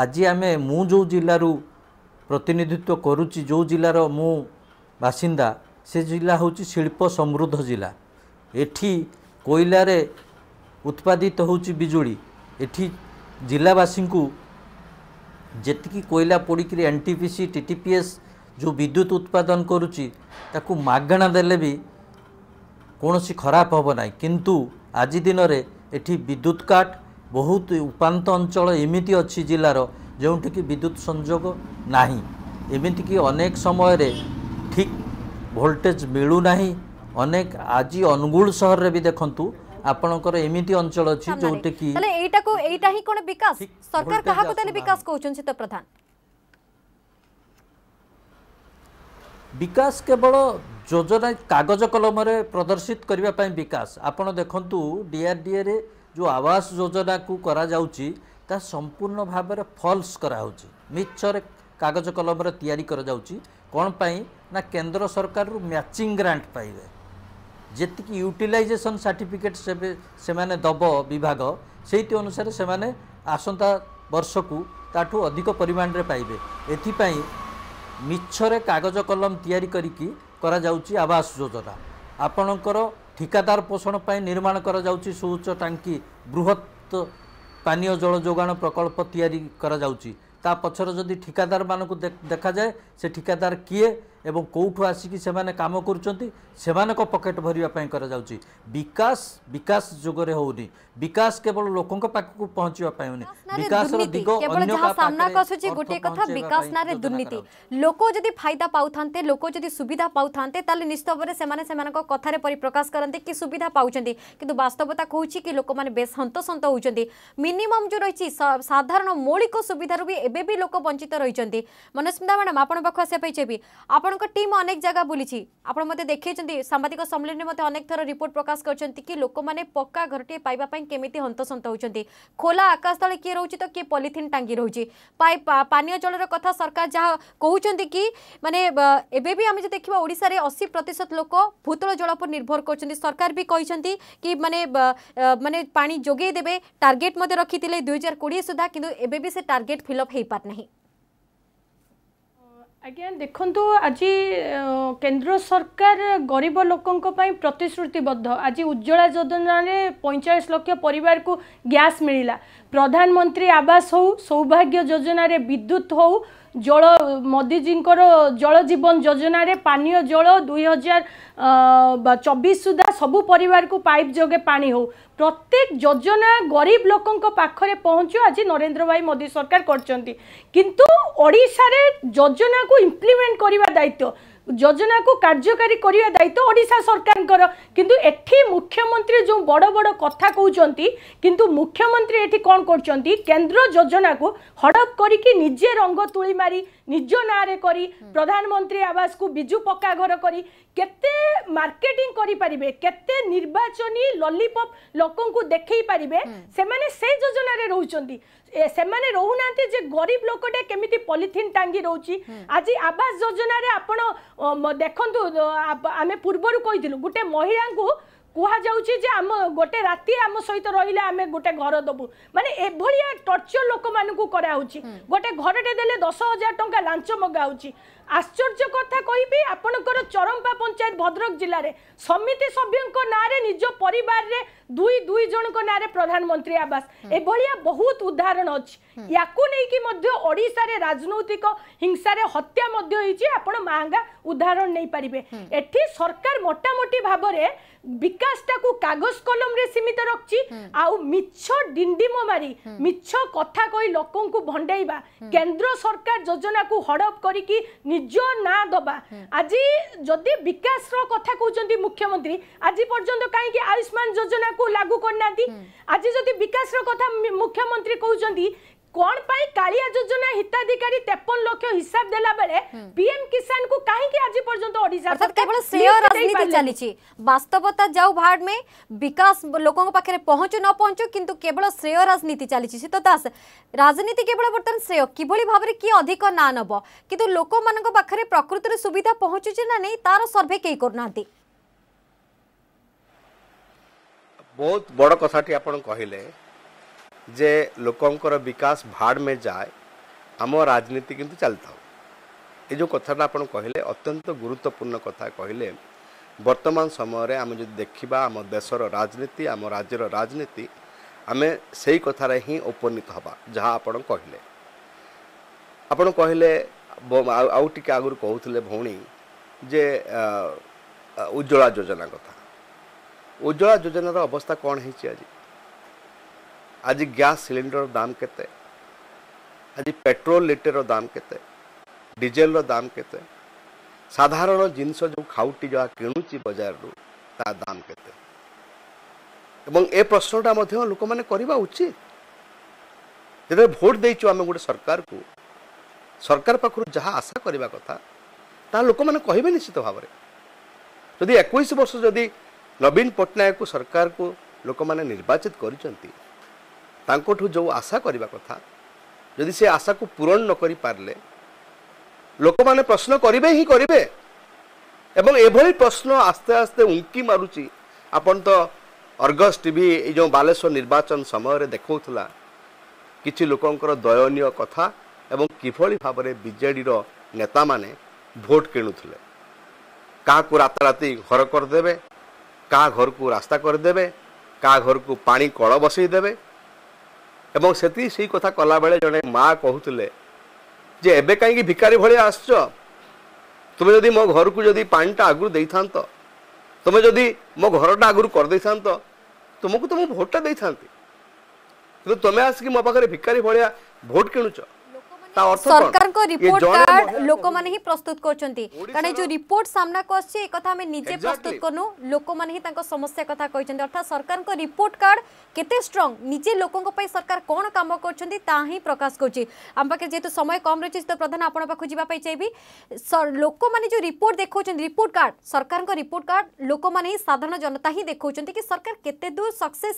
ଆଜି ଆମେ ମୁଁ ଯେଉଁ ଜିଲ୍ଲାରୁ ପ୍ରତିନିଧିତ୍ୱ କରୁଛି ଯେଉଁ ଜିଲ୍ଲାର ମୁଁ ବାସିନ୍ଦା ସେ ଜିଲ୍ଲା ହେଉଛି ଶିଳ୍ପ ସମୃଦ୍ଧ ଜିଲ୍ଲା ଏଠି କୋଇଲାରେ ଉତ୍ପାଦିତ ହେଉଛି ବିଜୁଳି ଏଠି ଜିଲ୍ଲାବାସୀଙ୍କୁ ଯେତିକି କୋଇଲା ପୋଡ଼ିକିରି N T P C T T P S ଯେଉଁ ବିଦ୍ୟୁତ ଉତ୍ପାଦନ କରୁଛି ତାକୁ ମାଗଣା ଦେଲେ ବି କୌଣସି ଖରାପ ହେବ ନାହିଁ କିନ୍ତୁ ଆଜି ଦିନରେ ଏଠି ବିଦ୍ୟୁତ କାଟ ବହୁତ ଉପାନ୍ତ ଅଞ୍ଚଳ ଏମିତି ଅଛି ଜିଲ୍ଲାର ଯେଉଁଠିକି ବିଦ୍ୟୁତ ସଂଯୋଗ ନାହିଁ ଏମିତିକି ଅନେକ ସମୟରେ ଠିକ୍ ଭୋଲ୍ଟେଜ୍ ମିଳୁନାହିଁ ଅନେକ ଆଜି ଅନୁଗୁଳ ସହରରେ ବି ଦେଖନ୍ତୁ ଆପଣଙ୍କର ଏମିତି ଅଞ୍ଚଳ ଅଛି ଯୋଉଠି କି ଏଇଟାକୁ ଏଇଟା ହିଁ କ'ଣ ବିକାଶ ସରକାର କାହାକୁ ତାହେଲେ ବିକାଶ କହୁଛନ୍ତି ତ ପ୍ରଧାନ ବିକାଶ କେବଳ ଯୋଜନା କାଗଜ କଲମରେ ପ୍ରଦର୍ଶିତ କରିବା ପାଇଁ ବିକାଶ ଆପଣ ଦେଖନ୍ତୁ ଡିଆର୍ଡିଏରେ ଯେଉଁ ଆବାସ ଯୋଜନାକୁ କରାଯାଉଛି ତାହା ସମ୍ପୂର୍ଣ୍ଣ ଭାବରେ ଫଲ୍ସ କରାହେଉଛି ମିଛରେ କାଗଜ କଲମରେ ତିଆରି କରାଯାଉଛି କ'ଣ ପାଇଁ ନା କେନ୍ଦ୍ର ସରକାରରୁ ମ୍ୟାଚିଂ ଗ୍ରାଣ୍ଟ ପାଇବେ ଯେତିକି ୟୁଟିଲାଇଜେସନ୍ ସାର୍ଟିଫିକେଟ୍ ସେମାନେ ଦେବ ବିଭାଗ ସେଇଟି ଅନୁସାରେ ସେମାନେ ଆସନ୍ତା ବର୍ଷକୁ ତାଠୁ ଅଧିକ ପରିମାଣରେ ପାଇବେ ଏଥିପାଇଁ ମିଛରେ କାଗଜ କଲମ ତିଆରି କରିକି କରାଯାଉଛି ଆବାସ ଯୋଜନା ଆପଣଙ୍କର ଠିକାଦାର ପୋଷଣ ପାଇଁ ନିର୍ମାଣ କରାଯାଉଛି ସୁଉଚ୍ଚ ଟାଙ୍କି ବୃହତ୍ ପାନୀୟ ଜଳ ଯୋଗାଣ ପ୍ରକଳ୍ପ ତିଆରି କରାଯାଉଛି ତା ପଛରେ ଯଦି ଠିକାଦାରମାନଙ୍କୁ ଦେଖାଯାଏ ସେ ଠିକାଦାର କିଏ এবং କେଉଁଠୁ ଆସିକି ସେମାନେ କାମ କରୁଛନ୍ତି ସେମାନଙ୍କ ପକେଟ୍ ଭରିବା ପାଇଁ କରାଯାଉଛି ବିକାଶ ବିକାଶ ଯୋଗରେ ହେଉନି ବିକାଶ କେବଳ ଲୋକଙ୍କ ପାଖକୁ ପହଞ୍ଚିବା ପାଇଁ ହେଉନି ବିକାଶର ଦିଗ ସାମ୍ନାକୁ ଆସୁଛି ଗୋଟିଏ କଥା ବିକାଶ ନାଁରେ ଦୁର୍ନୀତି ଲୋକ ଯଦି ଫାଇଦା ପାଉଥାନ୍ତେ ଲୋକ ଯଦି ସୁବିଧା ପାଉଥାନ୍ତେ ତାହେଲେ ନିଶ୍ଚିତ ଭାବରେ ସେମାନେ ସେମାନଙ୍କ କଥାରେ ପରିପ୍ରକାଶ କରନ୍ତି କି ସୁବିଧା ପାଉଛନ୍ତି କିନ୍ତୁ ବାସ୍ତବତା କହୁଛି କି ଲୋକମାନେ ବେଶ ହନ୍ତସନ୍ତ ହେଉଛନ୍ତି ମିନିମମ୍ ଯେଉଁ ରହିଛି ସାଧାରଣ ମୌଳିକ ସୁବିଧାରୁ ବି ଏବେ ବି ଲୋକ ବଞ୍ଚିତ ରହିଛନ୍ତି ମନସ୍ମିତା ମ୍ୟାଡ଼ାମ୍ ଆପଣଙ୍କ ପାଖକୁ ଆସିବା ପାଇଁ ଚାହିଁବି ଆପଣ टीम अनेक जगह बुली मत देखे सांबादिक सम्मेलन में रिपोर्ट प्रकाश कर मैंने पक्का घर टे केमी हंतसंत होती खोला आकाश तले किए रोच तो किए पलिथिन टांगी रोच पानी जल रहा सरकार जहाँ कहते कि मानने एवं भी आम देखा ओडा अशी प्रतिशत लोक भूतल जल पर निर्भर कर सरकार भी कहते कि मानने मानने पा जोगे टार्गेट रखी थे दुई हजार कोड़े सुधा कि टार्गेट फिलअप हो पारना ଆଜ୍ଞା ଦେଖନ୍ତୁ ଆଜି କେନ୍ଦ୍ର ସରକାର ଗରିବ ଲୋକଙ୍କ ପାଇଁ ପ୍ରତିଶ୍ରୁତିବଦ୍ଧ ଆଜି ଉଜ୍ଜଳା ଯୋଜନାରେ ପଇଁଚାଳିଶ ଲକ୍ଷ ପରିବାରକୁ ଗ୍ୟାସ୍ ମିଳିଲା ପ୍ରଧାନମନ୍ତ୍ରୀ ଆବାସ ହେଉ ସୌଭାଗ୍ୟ ଯୋଜନାରେ ବିଦ୍ୟୁତ୍ ହେଉ ଜଳ ମୋଦିଜୀଙ୍କର ଜଳ ଜୀବନ ଯୋଜନାରେ ପାନୀୟ ଜଳ ଦୁଇ ହଜାର ଚବିଶ ସୁଦ୍ଧା ସବୁ ପରିବାରକୁ ପାଇପ୍ ଯୋଗେ ପାଣି ହେଉ ପ୍ରତ୍ୟେକ ଯୋଜନା ଗରିବ ଲୋକଙ୍କ ପାଖରେ ପହଞ୍ଚୁ ଆଜି ନରେନ୍ଦ୍ର ଭାଇ ମୋଦି ସରକାର କରିଛନ୍ତି କିନ୍ତୁ ଓଡ଼ିଶାରେ ଯୋଜନାକୁ ଇମ୍ପ୍ଲିମେଣ୍ଟ କରିବା ଦାୟିତ୍ୱ যোজনাকে কার্যকারী করা দায়িত্ব ওড়শা সরকার কিন্তু এটি মুখ্যমন্ত্রী যে বড় বড় কথা কৌন কিন্তু মুখ্যমন্ত্রী এটি কম করছেন কেন্দ্র যোজনাকে হড়প করি নিজে রঙ তুলি মারি নিজ নাঁরে করে প্রধানমন্ত্রী আবাসকে বিজু পকা ঘর করে কত মার্কেটিং করে পারিবে কত নির্বাচনী ললিপপ লোক দেখে পারে সে সেই যোজনার রয়েছেন ସେମାନେ ରହୁନାହାନ୍ତି ଯେ ଗରିବ ଲୋକଟେ କେମିତି ପଲିଥିନ୍ ଟାଙ୍ଗି ରହୁଛି ଆଜି ଆବାସ ଯୋଜନାରେ ଆପଣ ଦେଖନ୍ତୁ ଆମେ ପୂର୍ବରୁ କହିଥିଲୁ ଗୋଟେ ମହିଳାଙ୍କୁ କୁହାଯାଉଛି ଯେ ଆମ ଗୋଟେ ରାତି ଆମ ସହିତ ରହିଲେ ଆମେ ଗୋଟେ ଘର ଦେବୁ ମାନେ ଏଭଳିଆ ଟର୍ଚର ଲୋକମାନଙ୍କୁ କରାହେଉଛି ଗୋଟେ ଘରଟେ ଦେଲେ ଦଶ ହଜାର ଟଙ୍କା ଲାଞ୍ଚ ମଗାହେଉଛି ଆଶ୍ଚର୍ଯ୍ୟ କଥା କହିବି ଆପଣଙ୍କର ଚରମ୍ପା ପଞ୍ଚାୟତ ଭଦ୍ରକ ଜିଲ୍ଲାରେ ସମିତି ସଭ୍ୟଙ୍କ ନାଁରେ ନିଜ ପରିବାରରେ দুই দুই জনক নাঁরে প্রধানমন্ত্রী আবাস এভাবে বহুত উদাহরণ অছি ইয়াকু নেইকি মধ্য ওড়িশার রাজনৈতিক হিংসার হত্যা মধ্য হয়েছে আপনার মাঙ্গা উদাহরণ নেই পারিবে এটি সরকার মোটামুটি ভাবরে বিকাশটাকু কাগজ কলমরে সীমিত রাখছি আউ মিছ ডিন্ডিম মারি মিছ কথা কই লোকଙ୍କୁ ভণ্ডাଇବା কেন্দ্র সরকার যোজনাকু হড়প করিকি নিজ না দবা আজি যদি বিকাশর কথা কৌছেন মুখ্যমন্ত্রী আজি পর্যন্ত কাইকি আয়ুষ্মান যোজনা को लागू करना हम्म। आज जो विकास कथा मुख्यमंत्री कहते कौन पाई कालिया योजना हिताधिकारी तेपन लक्ष हिसाब देला बेले हम्म। पीएम किसान को काहे की आज पर्यंत ओडिसा अर्थात केवल श्रेय राजनीति चली छी वास्तवता जाऊ भाड में विकास लोकों के पाखरे पहुंचो न पहुंचो किंतु केवल श्रेय राजनीति चली छी तो दास राजनीति केवल बर्तन श्रेय किभली भाबरे की अधिक ना नबो किंतु लोक मानक पाखरे प्रकृति रे सुविधा पहुंचो छी ना नै तार सर्वे केई करनाती ବହୁତ ବଡ଼ କଥାଟି ଆପଣ କହିଲେ ଯେ ଲୋକଙ୍କର ବିକାଶ ଭାଡ଼ ମେ ଯାଏ ଆମ ରାଜନୀତି କିନ୍ତୁ ଚାଲିଥାଉ ଏ ଯେଉଁ କଥାଟା ଆପଣ କହିଲେ ଅତ୍ୟନ୍ତ ଗୁରୁତ୍ୱପୂର୍ଣ୍ଣ କଥା କହିଲେ ବର୍ତ୍ତମାନ ସମୟରେ ଆମେ ଯଦି ଦେଖିବା ଆମ ଦେଶର ରାଜନୀତି ଆମ ରାଜ୍ୟର ରାଜନୀତି ଆମେ ସେଇ କଥାରେ ହିଁ ଉପନୀତ ହେବା ଯାହା ଆପଣ କହିଲେ ଆପଣ କହିଲେ ଆଉ ଟିକେ ଆଗରୁ କହୁଥିଲେ ଭଉଣୀ ଯେ ଉଜ୍ଜଳା ଯୋଜନା କଥା ଉଜ୍ଜଳା ଯୋଜନାର ଅବସ୍ଥା କ'ଣ ହେଇଛି ଆଜି ଆଜି ଗ୍ୟାସ୍ ସିଲିଣ୍ଡର ଦାମ କେତେ ଆଜି ପେଟ୍ରୋଲ ଲିଟରର ଦାମ କେତେ ଡିଜେଲର ଦାମ କେତେ ସାଧାରଣ ଜିନିଷ ଯେଉଁ ଖାଉଟି ଯାହା କିଣୁଛି ବଜାରରୁ ତା ଦାମ କେତେ ଏବଂ ଏ ପ୍ରଶ୍ନଟା ମଧ୍ୟ ଲୋକମାନେ କରିବା ଉଚିତ ଯେତେବେଳେ ଭୋଟ ଦେଇଛୁ ଆମେ ଗୋଟେ ସରକାରକୁ ସରକାର ପାଖରୁ ଯାହା ଆଶା କରିବା କଥା ତାହା ଲୋକମାନେ କହିବେ ନିଶ୍ଚିତ ଭାବରେ ଯଦି ଏକୋଇଶ ବର୍ଷ ଯଦି ନବୀନ ପଟ୍ଟନାୟକକୁ ସରକାରକୁ ଲୋକମାନେ ନିର୍ବାଚିତ କରିଛନ୍ତି ତାଙ୍କଠୁ ଯେଉଁ ଆଶା କରିବା କଥା ଯଦି ସେ ଆଶାକୁ ପୂରଣ ନ କରିପାରିଲେ ଲୋକମାନେ ପ୍ରଶ୍ନ କରିବେ ହିଁ କରିବେ ଏବଂ ଏଭଳି ପ୍ରଶ୍ନ ଆସ୍ତେ ଆସ୍ତେ ଉଙ୍କି ମାରୁଛି ଆପଣ ତ ଅର୍ଗସ୍ ଟିଭି ଏଇ ଯେଉଁ ବାଲେଶ୍ୱର ନିର୍ବାଚନ ସମୟରେ ଦେଖାଉଥିଲା କିଛି ଲୋକଙ୍କର ଦୟନୀୟ କଥା ଏବଂ କିଭଳି ଭାବରେ ବିଜେଡ଼ିର ନେତାମାନେ ଭୋଟ୍ କିଣୁଥିଲେ କାହାକୁ ରାତାରାତି ଘର କରିଦେବେ କାହା ଘରକୁ ରାସ୍ତା କରିଦେବେ କାହା ଘରକୁ ପାଣି କଳ ବସେଇ ଦେବେ ଏବଂ ସେଠି ସେଇ କଥା କଲାବେଳେ ଜଣେ ମା' କହୁଥିଲେ ଯେ ଏବେ କାହିଁକି ଭିକାରୀ ଭଳିଆ ଆସୁଛ ତୁମେ ଯଦି ମୋ ଘରକୁ ଯଦି ପାଣିଟା ଆଗରୁ ଦେଇଥାନ୍ତ ତୁମେ ଯଦି ମୋ ଘରଟା ଆଗରୁ କରିଦେଇଥାନ୍ତ ତୁମକୁ ତ ମୁଁ ଭୋଟଟା ଦେଇଥାନ୍ତି କିନ୍ତୁ ତୁମେ ଆସିକି ମୋ ପାଖରେ ଭିକାରୀ ଭଳିଆ ଭୋଟ କିଣୁଛ सरकार रिपोर्ट कार्ड लोक प्रस्तुत स्ट्रंग निजे लोक सरकार रिपोर्ट कार्ड सरकार कौन कम कर प्रकाश करम पाखे जेहतु समय कम रही तो प्रधान आपको जी चाहिए लोक मैंने जो रिपोर्ट देखा रिपोर्ट कार्ड सरकार का रिपोर्ट कार्ड लोक मैंने साधारण जनता ही देखा कि सरकार केूर सक्से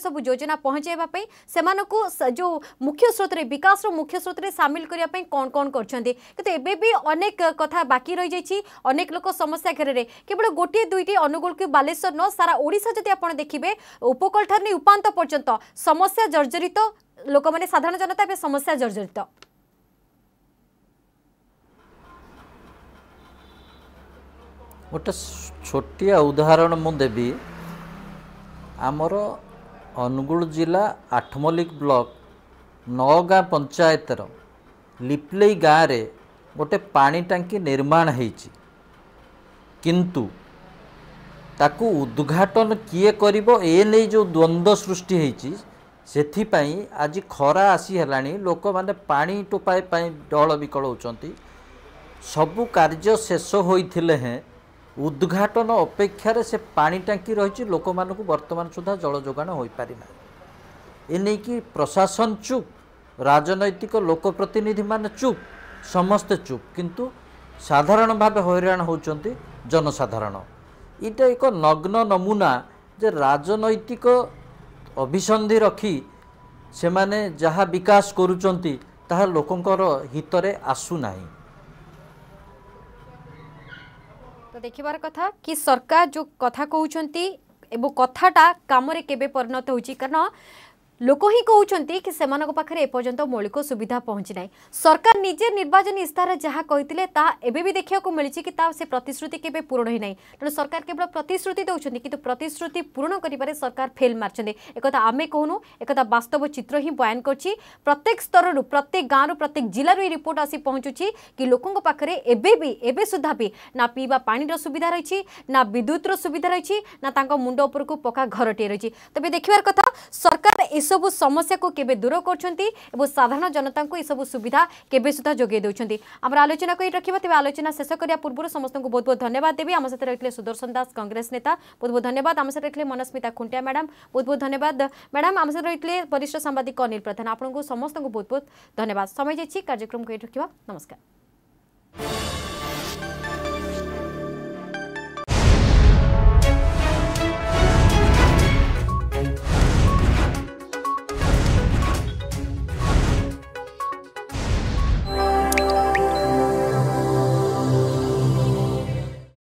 सब योजना पहुंचाई से जो मुख्य स्रोत विकास ମହାରାଷ୍ଟ୍ର ମୁଖ୍ୟ ସ୍ରୋତରେ ସାମିଲ କରିବା ପାଇଁ କ'ଣ କ'ଣ କରିଛନ୍ତି କିନ୍ତୁ ଏବେ ବି ଅନେକ କଥା ବାକି ରହିଯାଇଛି ଅନେକ ଲୋକ ସମସ୍ୟା ଘେରରେ କେବଳ ଗୋଟିଏ ଦୁଇଟି ଅନୁଗୁଳ କି ବାଲେଶ୍ୱର ନ ସାରା ଓଡ଼ିଶା ଯଦି ଆପଣ ଦେଖିବେ ଉପକୂଳ ଠାରୁ ନେଇ ଉପାନ୍ତ ପର୍ଯ୍ୟନ୍ତ ସମସ୍ୟା ଜର୍ଜରିତ ଲୋକମାନେ ସାଧାରଣ ଜନତା ଏବେ ସମସ୍ୟା ଜର୍ଜରିତ ଗୋଟେ ଛୋଟିଆ ଉଦାହରଣ ମୁଁ ଦେବି ଆମର ଅନୁଗୁଳ ଜିଲ୍ଲା ଆଠମଲ୍ଲିକ ବ୍ଲକ ନଅଗାଁ ପଞ୍ଚାୟତର ଲିପ୍ଲେଇ ଗାଁରେ ଗୋଟେ ପାଣି ଟାଙ୍କି ନିର୍ମାଣ ହେଇଛି କିନ୍ତୁ ତାକୁ ଉଦ୍ଘାଟନ କିଏ କରିବ ଏ ନେଇ ଯେଉଁ ଦ୍ୱନ୍ଦ୍ୱ ସୃଷ୍ଟି ହେଇଛି ସେଥିପାଇଁ ଆଜି ଖରା ଆସିହେଲାଣି ଲୋକମାନେ ପାଣି ଟୋପାଏ ପାଇଁ ଡହଳ ବିକଳ ହେଉଛନ୍ତି ସବୁ କାର୍ଯ୍ୟ ଶେଷ ହୋଇଥିଲେ ହେଁ ଉଦ୍ଘାଟନ ଅପେକ୍ଷାରେ ସେ ପାଣି ଟାଙ୍କି ରହିଛି ଲୋକମାନଙ୍କୁ ବର୍ତ୍ତମାନ ସୁଦ୍ଧା ଜଳ ଯୋଗାଣ ହୋଇପାରିନାହିଁ এনেকি প্রশাসন চুপ রাজনৈতিক লোকপ্রতিনিধি মানে চুপ ସମସ୍ତେ ଚୁପ୍ କିନ୍ତୁ ସାଧାରଣ ଭାବେ ହଇରାଣ ହେଉଛନ୍ତି ଜନସାଧାରଣ ଏଇଟା ଏକ ନଗ୍ନ ନମୁନା ଯେ ରାଜନୈତିକ ଅଭିସନ୍ଧି ରଖି ସେମାନେ ଯାହା ବିକାଶ କରୁଛନ୍ତି ତାହା ଲୋକଙ୍କର ହିତରେ ଆସୁନାହିଁ ତ ଦେଖିବାର କଥା କି ସରକାର ଯେଉଁ କଥା କହୁଛନ୍ତି ଏବଂ କଥାଟା କାମରେ କେବେ ପରିଣତ ହେଉଛି କାରଣ ଲୋକ ହିଁ କହୁଛନ୍ତି କି ସେମାନଙ୍କ ପାଖରେ ଏପର୍ଯ୍ୟନ୍ତ ମୌଳିକ ସୁବିଧା ପହଞ୍ଚି ନାହିଁ ସରକାର ନିଜେ ନିର୍ବାଚନୀ ଇସ୍ତାହାର ଯାହା କହିଥିଲେ ତାହା ଏବେ ବି ଦେଖିବାକୁ ମିଳିଛି କି ତା ସେ ପ୍ରତିଶ୍ରୁତି କେବେ ପୂରଣ ହୋଇନାହିଁ ତେଣୁ ସରକାର କେବଳ ପ୍ରତିଶ୍ରୁତି ଦେଉଛନ୍ତି କିନ୍ତୁ ପ୍ରତିଶ୍ରୁତି ପୂରଣ କରିବାରେ ସରକାର ଫେଲ୍ ମାରିଛନ୍ତି ଏକଥା ଆମେ କହୁନୁ ଏକଥା ବାସ୍ତବ ଚିତ୍ର ହିଁ ବୟାନ କରୁଛି ପ୍ରତ୍ୟେକ ସ୍ତରରୁ ପ୍ରତ୍ୟେକ ଗାଁରୁ ପ୍ରତ୍ୟେକ ଜିଲ୍ଲାରୁ ଏହି ରିପୋର୍ଟ ଆସି ପହଞ୍ଚୁଛି କି ଲୋକଙ୍କ ପାଖରେ ଏବେ ବି ଏବେ ସୁଦ୍ଧା ବି ନା ପିଇବା ପାଣିର ସୁବିଧା ରହିଛି ନା ବିଦ୍ୟୁତର ସୁବିଧା ରହିଛି ନା ତାଙ୍କ ମୁଣ୍ଡ ଉପରକୁ ପକ୍କା ଘରଟିଏ ରହିଛି ତେବେ ଦେଖିବାର କଥା ସରକାର ଏସବୁ বউ সমস্যা কো কেবে দূর করচন্তি এবো সাধারণ জনতা কো ইসব সুবিধা কেবে সুতা যোগে দেউচন্তি আমরা আলোচনা কই রাখিব তে আলোচনা শেষ করিয়া পূর্বৰ সমস্তক বহুত বহুত ধন্যবাদ দেবি আমাসাত ৰৈ থকলে সুদৰ্শন দাস কংগ্ৰেছ নেতা বহুত বহুত ধন্যবাদ আমাসাত ৰৈ থকলে মনস্মিতা কুন্তিয়া ম্যাডাম বহুত বহুত ধন্যবাদ ম্যাডাম আমাসাত ৰৈ থকলে পৰিষ্ঠ সাংবাদিক অনিল প্ৰধান আপোনাক সমস্তক বহুত বহুত ধন্যবাদ সময় দিছি কার্যক্রম কই রাখিব নমস্কাৰ